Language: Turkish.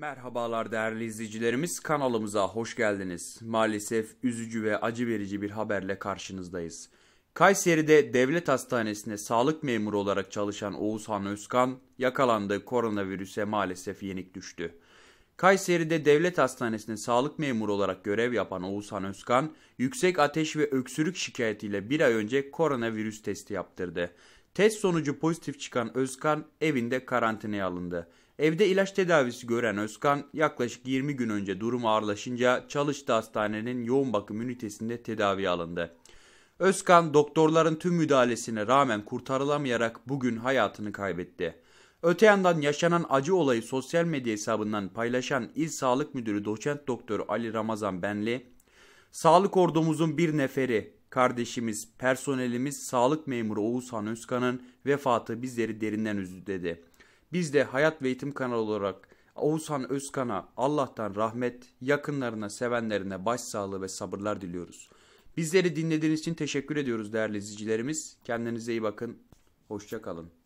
Merhabalar değerli izleyicilerimiz kanalımıza hoş geldiniz. Maalesef üzücü ve acı verici bir haberle karşınızdayız. Kayseri'de devlet hastanesine sağlık memuru olarak çalışan Oğuzhan Özkan yakalandığı koronavirüse maalesef yenik düştü. Kayseri'de devlet hastanesine sağlık memuru olarak görev yapan Oğuzhan Özkan, yüksek ateş ve öksürük şikayetiyle bir ay önce koronavirüs testi yaptırdı. Test sonucu pozitif çıkan Özkan evinde karantinaya alındı. Evde ilaç tedavisi gören Özkan yaklaşık 20 gün önce durum ağırlaşınca çalıştığı hastanenin yoğun bakım ünitesinde tedavi alındı. Özkan doktorların tüm müdahalesine rağmen kurtarılamayarak bugün hayatını kaybetti. Öte yandan yaşanan acı olayı sosyal medya hesabından paylaşan İl Sağlık Müdürü Doçent Doktor Ali Ramazan Benli, Sağlık ordumuzun bir neferi Kardeşimiz, personelimiz sağlık memuru Oğuzhan Özkan'ın vefatı bizleri derinden üzdü dedi. Biz de Hayat ve Eğitim kanalı olarak Oğuzhan Özkan'a Allah'tan rahmet, yakınlarına, sevenlerine başsağlığı ve sabırlar diliyoruz. Bizleri dinlediğiniz için teşekkür ediyoruz değerli izleyicilerimiz. Kendinize iyi bakın. Hoşçakalın.